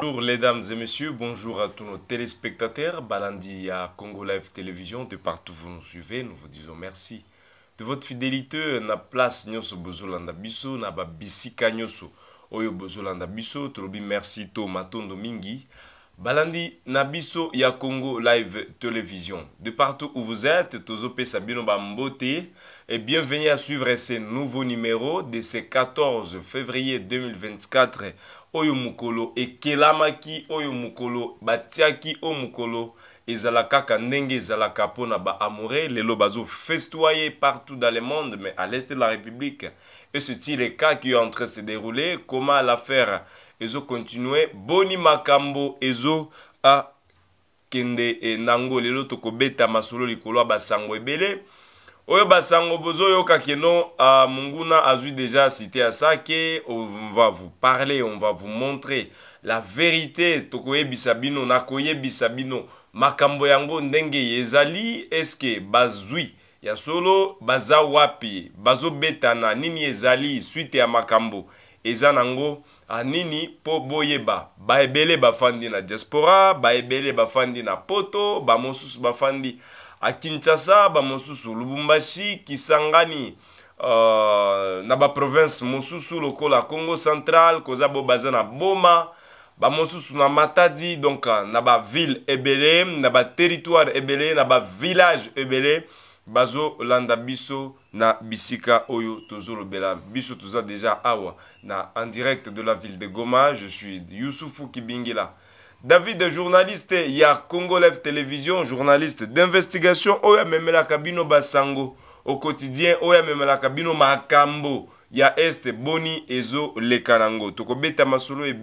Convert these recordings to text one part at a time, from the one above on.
Bonjour les dames et messieurs, bonjour à tous nos téléspectateurs. Balandi à Congo Live Télévision, de partout vous nous suivez, nous vous disons merci. De votre fidélité, na place nyoso bozolanda biso, na babisika nyoso. Oyo bozolanda biso, tolobi merci to matondo mingi balandi Nabiso Yakongo ya congo live Télévision. de partout où vous êtes Tozope Sabino bambote et bienvenue à suivre ce nouveau numéro de ce 14 février 2024 oyo et Kelamaki oyo Mukolo, batiaki Oyomukolo ezalaka kaka ndenge ba mpona le lelo bazofestoyer partout dans le monde mais à l'est de la république et ceti le cas qui est en train de se dérouler comment l'affaire continuer boni makambo ezo a kende e nango. lelo tokobeta masolo likolo ya basango ebele oyo basango bozoyoka keno a munguna. azwi déjà cité ya sake on va vous parler on va vous montrer la vérité tokoyebisa bino nakoyebisa bisabino makambo yango ndenge ezali eske bazwi ya solo baza wapi bazobetana nini ezali suite ya makambo eza nango anini ah, mpo boyeba baebele bafandi na diaspora baebele bafandi na poto bamosusu bafandi akinshasa bamosusu lubumbashi kisangani uh, na baprovince mosusu lokola congo central koza bo baza na boma bamosusu na matadi donc euh, na baville ebele na baterritoire ebele na bavillage ebele bazolanda biso na bisika oyo tozolobela biso toza deja awa na en direct de la ville de goma je suis yusufu kibingila david journaliste ya congo live télévision journaliste d'investigation oyo amemelaka bino basango au quotidien oyo amemelaka bino makambo ya Est, boni ezo lekanango masolo et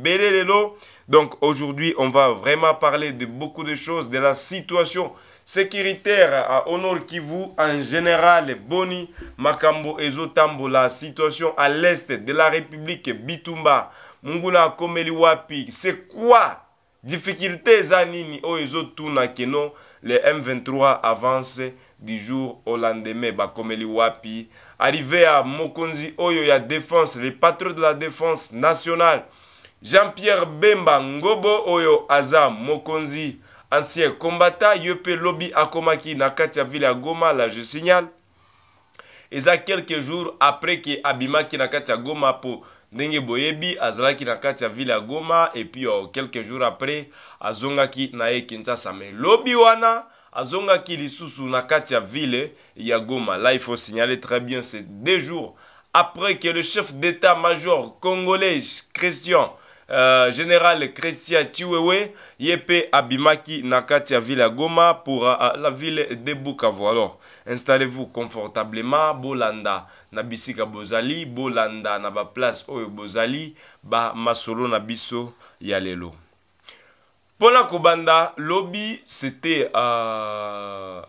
donc aujourd'hui on va vraiment parler de beaucoup de choses de la situation sécuritaire à Honor Kivu en général boni makambo Ezo, Tambo, la situation à l'est de la République Bitumba mungula Komeliwapi. c'est quoi Difficultés zanini nini oh, Ezo, Tuna, le M23 avance du jour au lendemain bakomeli wapi arrivé à mokonzi oyo oh, ya défense le patron de la défense nationale jean-pierre bemba ngobo oyo oh, Azam mokonzi ancien combattant Yope, Lobby, akomaki nakatia ville goma là je signale ça quelques jours après que abimaki goma pour Denge boyebi azalaki na ville et goma oh, quelques jours après azongaki na nae kinshasa Lobby wana azongaki lisusu na kati ya ville ya goma là il faut signaler très bien c'est deux jours après que le chef d'état-major congolais christian euh, général christian chiwewe ye mpe abimaki na kati ya ville ya goma pour uh, la ville de bukavu alors installez-vous confortablement bolanda na bisika bozali bolanda na baplace oyo bozali bamasolo na biso ya lelo la kobanda lobi c'était à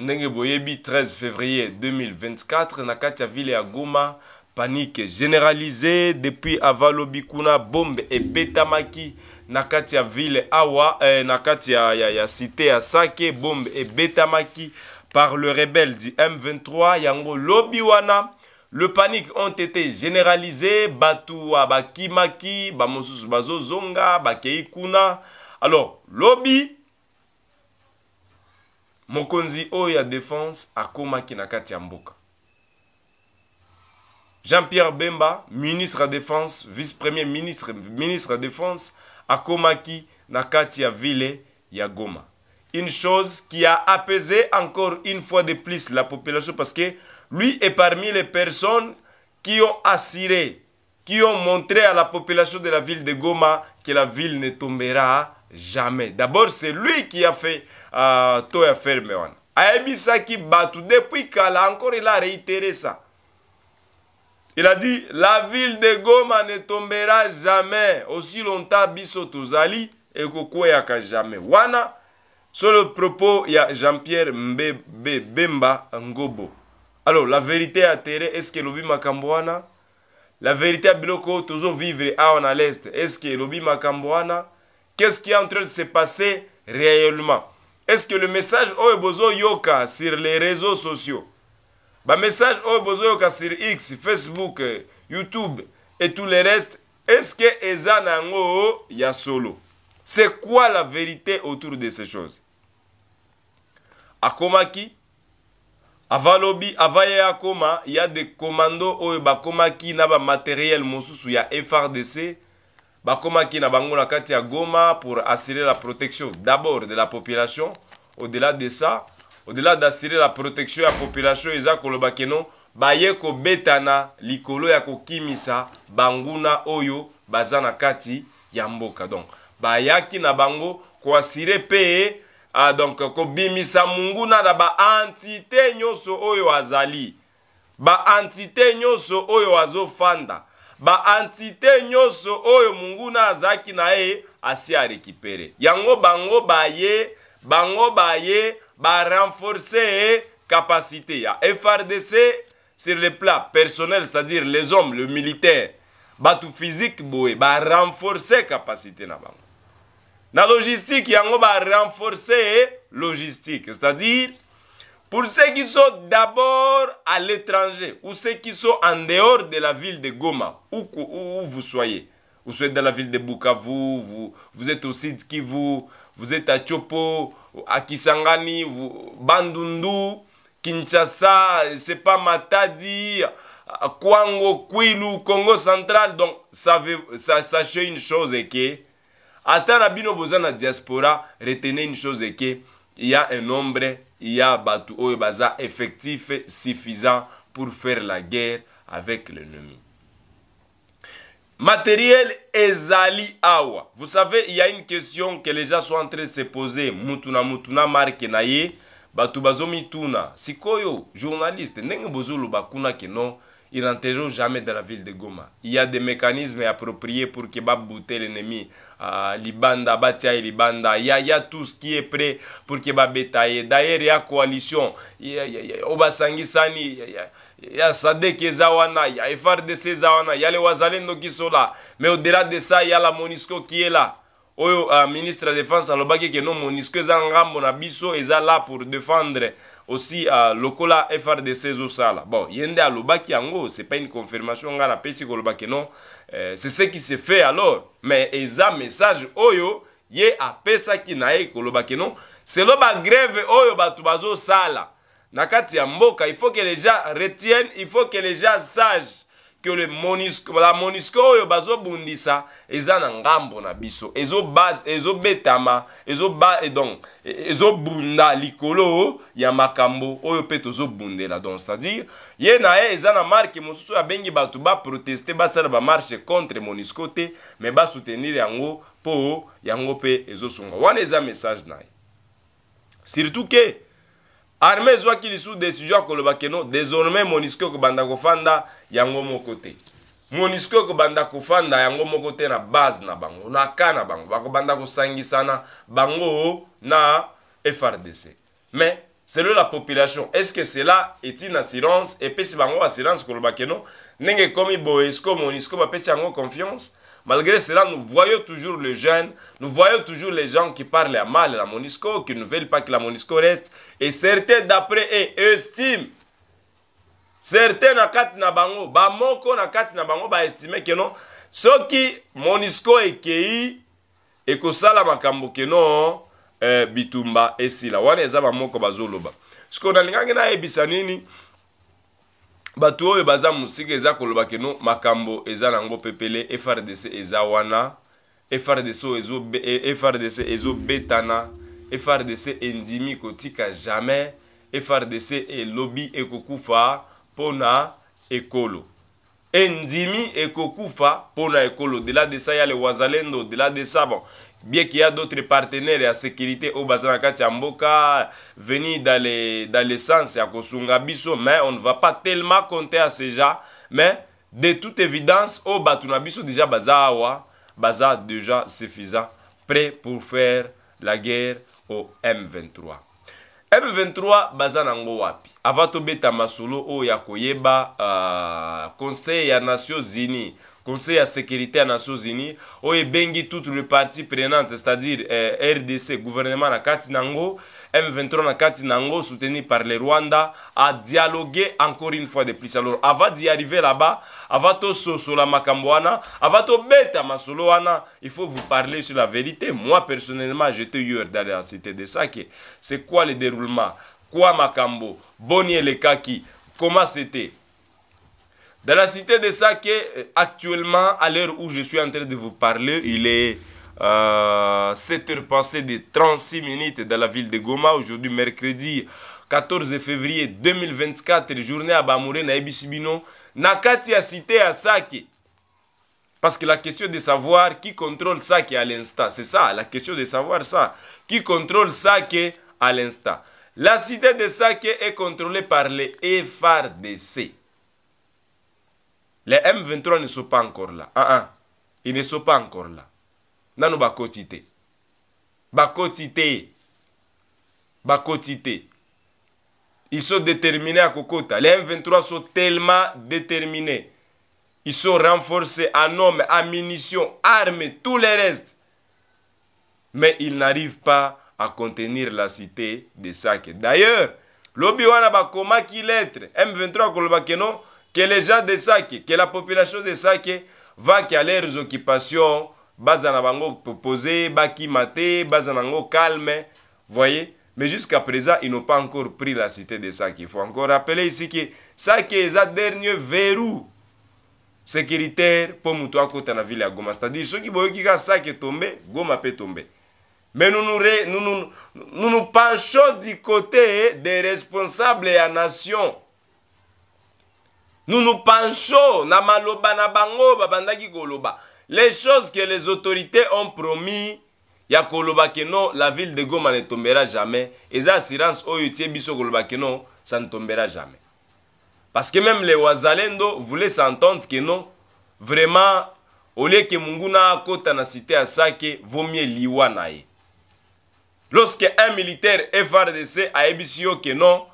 euh, 13 février 2024 na Katia ville à goma panique généralisée, depuis avant kuna bombe et betamaki. Nakatia ville awa eh, ya, ya, cité à sake bombe et betamaki par le rebelle du m23 yango lobi wana le panique ont été généralisés bato abakimaki bamosusu bazozonga bakei kuna alors lobi mokonzi oyo ya défense akomaki na kati ya mboka jean-pierre bemba ministre ya défense vice-premier ministre ministre ya défense akomaki na kati ya ville ya goma une chose qui a apaisé encore une fois de plus la population parce que lui est parmi les personnes qui ont assuré, qui ont montré à la population de la ville de Goma que la ville ne tombera jamais. D'abord, c'est lui qui a fait euh, Toya qui bat Batu, depuis a encore il a réitéré ça. Il a dit, la ville de Goma ne tombera jamais, aussi longtemps Biso Tozali, et Kokoyaka jamais. Wana, sur le propos, il y a Jean-Pierre Mbemba Ngobo. Alors, la vérité à terre, est-ce que Lobi Makambouana La vérité à Biloko, toujours vivre à l'est, est-ce que Lobi Makambouana Qu'est-ce qui est en train de se passer réellement Est-ce que le message Oebozo Yoka sur les réseaux sociaux le message Oebozo Yoka sur X, Facebook, YouTube et tout le reste, est-ce que Ezanango Yasolo C'est quoi la vérité autour de ces choses akomaki ava lobi ava ye akoma ya de komando oyo bakomaki na bamateriele mosusu ya frdc bakomaki na bango na kati ya goma pour assurer la protection d'abord de la population au-delà de ça au-delà d'assurer la protection ya population eza koloba keno baye kobetana likolo ya kokimisa banguna oyo baza na kati ya mboka donc bayaki na bango koasire mpe ah, donc kobimisa munguna na baantite nyonso oyo azali baantite nyonso oyo azofanda baantite nyonso oyo munguna azalaki na ye asi arekipere yango bango baye bango baye barenforce ye kapasité ya frdc sur le plan personnel c'est-à-dire les hommes le militaire bato physique boye barenforce kapasité na bango la logistique, il y a un renforcer logistique. C'est-à-dire, pour ceux qui sont d'abord à l'étranger, ou ceux qui sont en dehors de la ville de Goma, où, où, vous soyez, vous soyez dans la ville de Bukavu, vous, vous êtes au Sidkivu, vous êtes à Chopo, à Kisangani, vous, Bandundu, Kinshasa, c'est pas Matadi, Kwango, Kwilu, Congo central. Donc, savez, sachez une chose, et que ata na bino boza na diaspora retenez une chose eke ya un nombre ya bato oyo baza effectif suffisant pour faire la guerre avec l'ennemi matériel ezali awa vous savez il y a une question que les gens sont en train de se poser mutu na mutu na marke na ye bato bazomituna sikoyo journaliste ndenge bozoloba kuna ke non il n'interroge jamais de la ville de Goma. Il y a des mécanismes appropriés pour que va bouter l'ennemi. Libanda, Batia et Libanda. Il y, a, tout ce qui est prêt pour que va bétailler. D'ailleurs, il y a coalition. Il y a, il y Il y a, Zawana. Il y a FRDC Zawana. Il y a les Wazalendo qui sont là. Mais au-delà de ça, il y a la Monisco qui est là. oyo uh, ministre ya défense alobaki ke non monisco eza ngambo na biso eza la pour défendre aussi uh, lokola frdc ezosala bon ye nde alobaki yango c'est pas une confirmation ngai napesi koloba ke non euh, c'est ce qui se fait alors mais eza message oyo ye apesaki na ye koloba ke non selo bagreve oyo bato bazosala na kati ya mboka il faut que les gens retiennent il faut que les gens sages ke le monisco la monisco oyo bazobundisa eza na ngambo na biso ezobetama ezo eh, donc ezobunda likolo ya makambo oyo mpe tozobundela donc c'est-à-dire ye na ye eza na marke mosusu abengi bato baproteste basala bamarshe contre monisco te me basoutenir yango mpo yango mpe ezosunga wana eza message na ye surtout ke arme ezwaki lisusu desizio akoloba keno désormais monisco ekobanda kofanda yango moko te monisco ekobanda kofanda yango moko te na base na bango na ka na bango bakobanda kosangisana bango na frdc mais selon la population est ce que cela est une assurance epesi bango assurance koloba keno ndenge ekomi boye siko monisco bapesi yango confiance Malgré cela, nous voyons toujours les jeunes, nous voyons toujours les gens qui parlent à mal à la Monisco, qui ne veulent pas que la Monisco reste. Et certains d'après eux estiment, certains na na bango, ba moko na bango, ba estimer que non, ceux qui Monisco eki et que ça la makambo que non, eh, bitumba esila. la, eza ba moko bazoloba. Ce qu'on a l'ingangé bato oyo baza mosika eza koloba keno makambo eza nango pepele frdc eza wana frdc oyo eh, frdc ezobetana frdc endimi kotika jamais frdc elobi ekokufa mpona ekolo endimi ekokufa mpona ekolo delà de ça ya le wazalendo delà de ça bon bien qu'il y a d'autres partenaires ya sécurité oyo baza na kati ya mboka veni dans le, dans le sens ya kosunga biso mais on ne va pas tellement compter à ces gens mais de toute évidence oyo oh, bato na biso déjà baza awa baza déjà suffisant prêt pour faire la guerre au M23 m23 baza nango wapi avant tobeta masolo oyo ya koyeba uh, conseil ya nations unis conseil ya sécurité ya nations unis oyo ebengi toute le parti prenante c'est-à-dire eh, rdc gouvernement na kati nango M23 na nango soutenu par les Rwanda a dialogué encore une fois de plus alors avant d'y arriver là-bas avant to sur makambo makambwana, avant to beta il faut vous parler sur la vérité moi personnellement j'étais hier à la cité de Sake c'est quoi le déroulement quoi makambo boni kaki comment c'était dans la cité de Sake euh, actuellement à l'heure où je suis en train de vous parler il est 7 euh, heures passées de 36 minutes dans la ville de Goma. Aujourd'hui, mercredi 14 février 2024, journée à Bamouré na Nakati a cité à Saki. Parce que la question de savoir qui contrôle Saki à l'instant, c'est ça, la question de savoir ça. Qui contrôle Saki à l'instant La cité de Saki est contrôlée par les FRDC. Les M23 ne sont pas encore là. Ah, ah, ils ne sont pas encore là. nanu bakoti te bakoti te bakoti te ils sont déterminés à kokota les m23 sont tellement déterminés ils sont renforcés en hommes en munitions armes tout le reste mais ils n'arrivent pas à contenir la cité de Sake d'ailleurs lobi wana bakomaki lettre m23 akolobaki non que les gens de Sake que la population de Sake vaque à leurs occupations baza na bango proposé, Baki maté, baza nango calme voyez mais jusqu'à présent ils n'ont pas encore pris la cité de Saki il faut encore rappeler ici que Saki le dernier verrou sécuritaire à côté de la ville à goma c'est-à-dire qui boyoki qui Saki tombé, goma peut tomber. mais nous nous, nous, nous, nous penchons du côté des responsables et la nation nous nous penchons na maloba na bango babandaki les choses que les autorités ont promis ya koloba ke non la ville de goma ne tombera jamais eza assurance oyo etie biso koloba ke non ça ne tombera jamais parce que même les wazalendo voulaient s'entendre ke non vraiment olie ke munguna akota na cité ya sake vomie liwa na ye lorsque un militaire frdc ayebisi yo ke non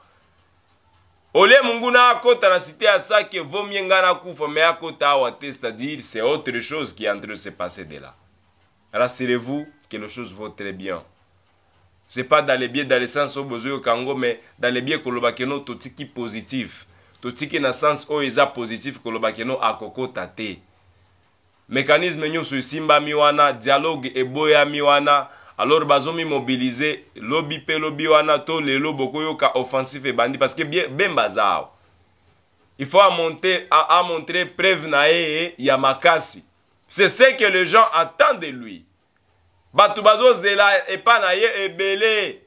olie mungu na akota na site ya sake vaut mieux ngai nakufa me akota awa te c'est-à-dire c'est autre chose qui est en train de se passer de là rassurez-vous que les choses vont très bien c'est pas dans le biais dans le sens oyo bozwi yoka yango mais dans le biais koloba keno totiki positif totiki na sens oyo eza positif koloba keno akokota te mécanisme nyonso esimbami wana dialogue eboyami wana alors bazomimobilize lobi mpe lobi wana to lelo bokoyoka offensive ebandi parce que bemba aza awa il faut amonter, amontrer preuve na ye ya makasi c'est ce que les gens attendent de lui bato bazozela epai na ye ebele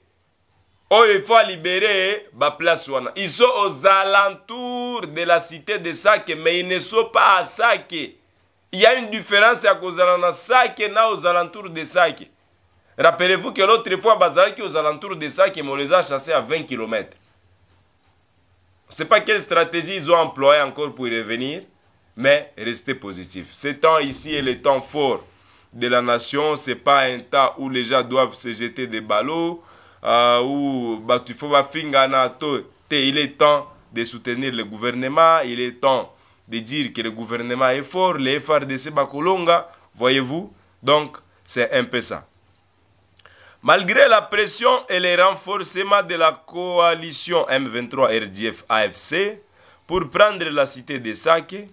oyo ifo alibere eh, baplace wana ils sont aux alentours de la cité de sake mais ils ne sont pas à sake il y a une différence ya kozala na sake na aux alentours de sake Rappelez-vous que l'autre fois, Bazalaki aux alentours de ça, qui les a chassés à 20 km. Je ne sais pas quelle stratégie ils ont employé encore pour y revenir, mais restez positif. C'est temps ici et le temps fort de la nation. Ce n'est pas un temps où les gens doivent se jeter des ballots, euh, où il faut Il est temps de soutenir le gouvernement, il est temps de dire que le gouvernement est fort, les FRDC Bakolonga, voyez-vous. Donc, c'est un peu ça. Malgré la pression et les renforcements de la coalition M23-RDF-AFC pour prendre la cité de Sake,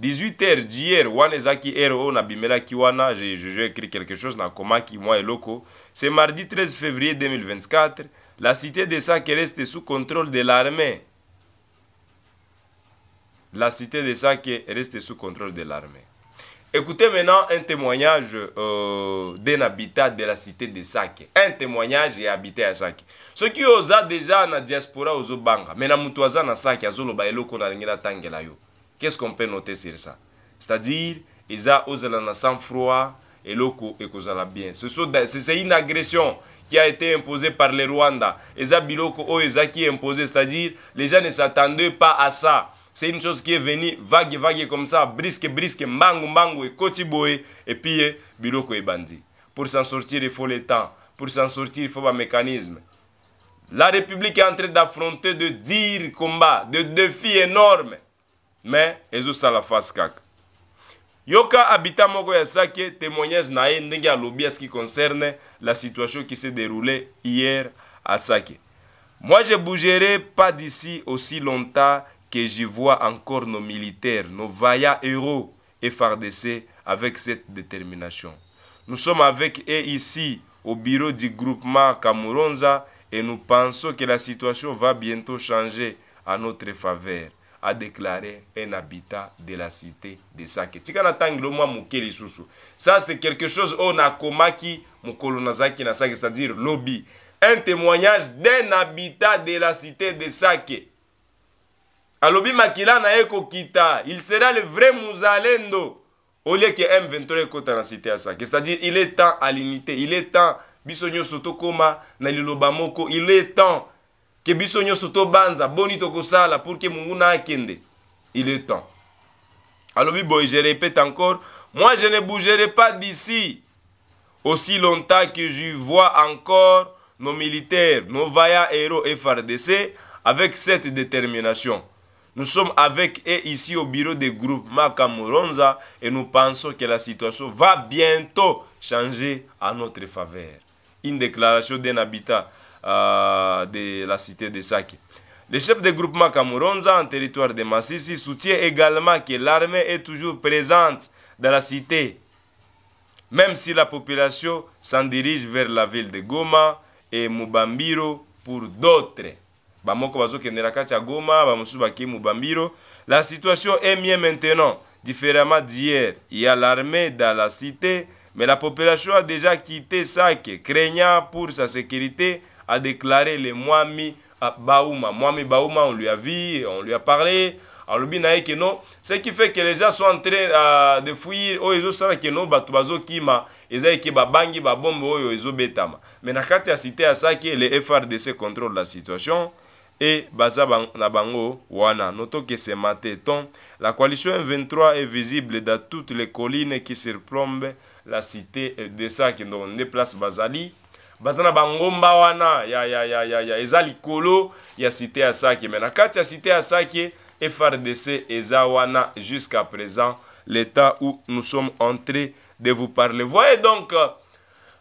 18h d'hier wanezaki ero Nabimela Kiwana. j'ai écrit quelque chose moi et c'est mardi 13 février 2024 la cité de Sake reste sous contrôle de l'armée la cité de Sake reste sous contrôle de l'armée Écoutez maintenant un témoignage euh, d'un habitat de la cité de Sac. Un témoignage et habité à Sac. Ce qui osa déjà la diaspora aux Obanga, mais na mutuaza na Sac, azoloba eloko na lingela tangela yo. Qu'est-ce qu'on peut noter sur ça C'est-à-dire, eza ozala na sang froid, et eloko ekozala bien. C'est une agression qui a été imposée par les Rwandais. Eza biloko o ont qui c'est-à-dire, les gens ne s'attendaient pas à ça. c'est une chose qui est venue vague vague comme ça brisque brisque mbangu mbangu ekoti boye epui eh, biloko ebandi pour s'en sortir il faut le temps pour s'en sortir il faut bamécanisme la république est en train d'affronter de dire combat de défi énorme mais ezosala face kaka yoka habitant moko ya sake témoignage na ye ndenge alobi à ce qui concerne la situation qui s'est déroulée hier à sake moi je bougerai pas d'ici aussi longtemps que j'y vois encore nos militaires, nos vaillants héros effardessés avec cette détermination. Nous sommes avec eux ici au bureau du groupement Kamuronza et nous pensons que la situation va bientôt changer à notre faveur, a déclaré un habitant de la cité de Sake. Ça, c'est quelque chose on a komaki c'est-à-dire lobby. Un témoignage d'un habitant de la cité de Sake. alobi makila na ye ekokita il sera le vrai muzalendo olie ke m23 ekɔta na site ya sake c'est-à-dire il est temps à l'unité il est temps biso nyonso tokóma na liloba moko il est temps ke biso nyonso tobanza boni tokosala pour ke monguna akende il est temps alobi boye je répète encore moi je ne bougerai pas d'ici aussi longtemps que je vois encore nos militaires nos vaillants héros frdc avec cette détermination Nous sommes avec et ici au bureau du groupe Makamuronza et nous pensons que la situation va bientôt changer à notre faveur. Une déclaration d'un habitant euh, de la cité de Saki. Le chef de groupe Makamuronza en territoire de Masisi soutient également que l'armée est toujours présente dans la cité, même si la population s'en dirige vers la ville de Goma et Mubambiro pour d'autres bamoko bazokendela kati ya goma bamosusu la situation est mieux maintenant différemment d'hier il y a l'armée dans la cité mais la population a déjà quitté sake craignant pour sa sécurité a déclaré le mwami ah, bauma mwami bauma on lui a vu on lui a parlé alobi na ye ke non ce qui fait que les gens sont en train ah, de fuir oyo ezosala ke non bato bazokima eza eke babangi babombe oyo oh, ezobetama mais na kati ya cité ya sake le frdc contrôle la situation et baza na bango wana notokesema ce ton la coalition 23 est visible dans toutes les collines qui surplombent la cité de sake donc nde place bazali baza na mba wana ya, ya, ya, ya, ya. Ezali Kolo, ya cité à sake qui kati ya cité ya sake FRDC eza jusqu'à présent l'état où nous sommes entrés de vous parler voyez donc euh,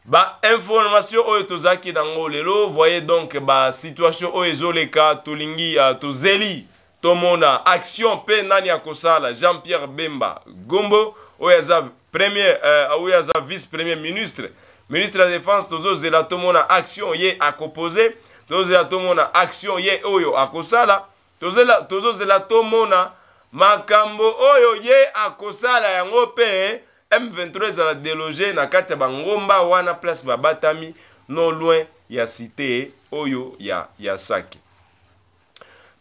bainformation oyo tozalaki nango lelo voye donc basituation oyo ezoleka tolingi uh, tozeli tomona action mpe nani akosala jean pierre bemba gombo oyo aza premier uh, oyo aza vice premier ministre ministre ya défense tozozela tomona action ye akopose tozozela tomona action ye oyo akosala tozozela tomona makambo oyo ye akosala yango mpe eh, m23 ezala deloge na kati ya bangomba wana place babatami no loin ya cité oyo ya, ya saki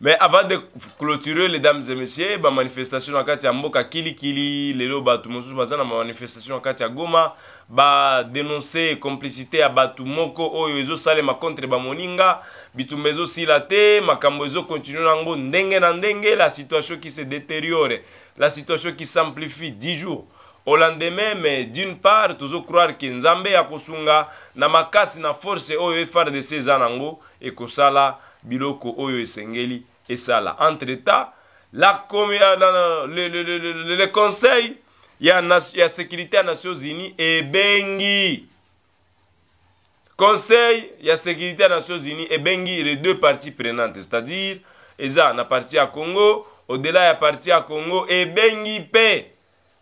mais avant de clôturer mesdames et messieurs bamanifestation na kati ya mboka kilikili lelo bato mosusu baza na bamanifestation na kati ya goma badenonse complicité ya bato moko oyo ezosalema contre bamoninga bitumba ezosila te makambo ezokontinue nango ndenge na ndenge la situation qui se détériore la situation qui s'amplifie 10 jours au lendemain mais d'une part tozocroire ke nzambe akosunga na makasi na force oyo frdc eza nango ekosala biloko oyo esengeli esala entre temps euh, la, la, le, le, le, le, le, le conseil ya, ya sécurité ya nations unis ebengi conseil ya sécurité ya nations unis ebengi les deux parties prenantes c'est-à-dire eza na parti ya congo au-delà ya parti ya congo ebengi mpe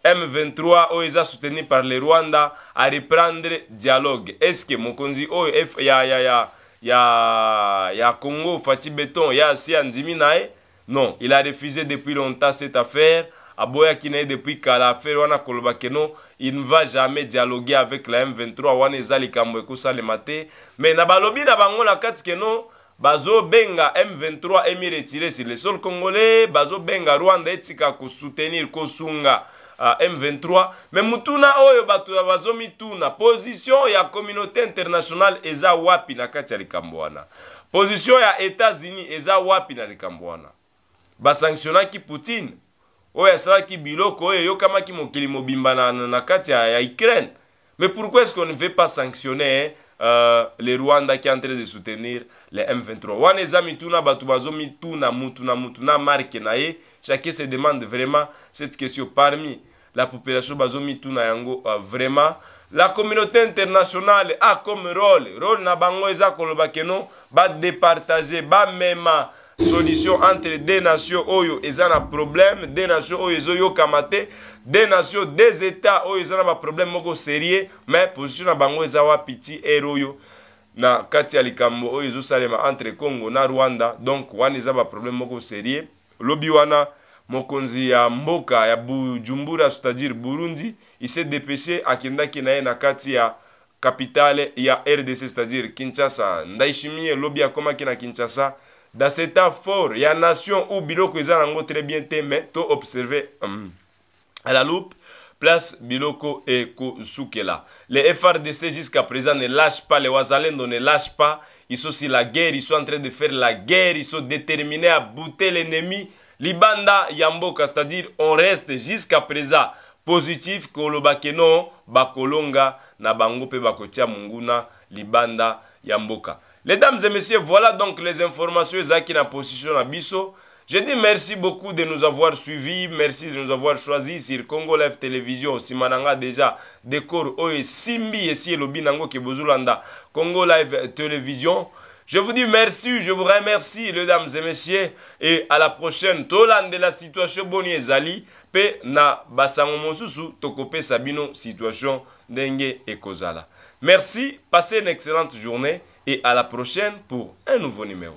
m23 oyo eza soutenu par le rwanda areprendre dialogue estce mokonzi oyo ya, ya, ya, ya, ya congo fati beton ye asi andimi na ye non il a refusé depuis longtemps cette affaire aboyaki na ye depuis kala affaire wana koloba keno il ne va jamais dialoguer avec la m23 wana eza likambo ekosalema te mais na balobi na bango na kati keno bazobenga m23 emiretire sur le sol congolais bazobenga rwanda etika kosoutenir kosunga M23 mais mutuna oyo bato ya bazomituna position ya communauté internationale eza wapi na kati ya likambo position ya États-Unis eza wapi na Bas wana ki Poutine oyo ki biloko yo kama mokili mobimba na, na kati ya, ya Ukraine mais pourquoi est-ce qu'on ne veut pas sanctionner euh, le Rwanda qui est en train de soutenir les M23 wana eza mituna bato bazomituna mutuna mutuna marke nae chacun se demande vraiment cette question parmi la population bazomituna yango uh, vraiment la communauté internationale a comme rôle rôle na bango eza koloba keno badepartage bamema solution entre deux nations oyo eza na problème deux nations oyo ezoyokama te deux nations deux états oyo eza na baproblème moko sérieux mais position na bango eza wapi ti ere oyo na kati ya likambo oyo ezosalema entre congo na rwanda donc wana eza baproblème moko sérieux lobi wana mokonzi ya mboka ya bujumbura cetadire burundi isedepese akendaki na ye na kati ya kapitale ya rdc cetadire kinshasa ndaishimie lobi akomaki na kinshasa dans état fort ya nation u biloko eza nango très bien te mais to observe um, à la loupe place biloko ekozukela le frdc jusqu'à présent ne lâche pas le wazalendo ne lâche pas ils sont si la guerre ils sont en train de faire la guerre ils sont déterminés à bouter l'ennemi libanda yamboka, c'est-à-dire on reste jusqu'à présent positif ko l'obakeno, bakolonga na bakotia munguna, libanda yamboka. Les dames et messieurs voilà donc les informations qui na position na biso je dis merci beaucoup de nous avoir suivis merci de nous avoir choisi sur congo live télévision Si mananga déjà décor Simbi esimbi esi elobi nango ke congo live télévision je vous dis merci, je vous remercie, les dames et messieurs. Et à la prochaine. de la situation bonnie zali. Pe na basango sabino situation dengue et kozala. Merci, passez une excellente journée. Et à la prochaine pour un nouveau numéro.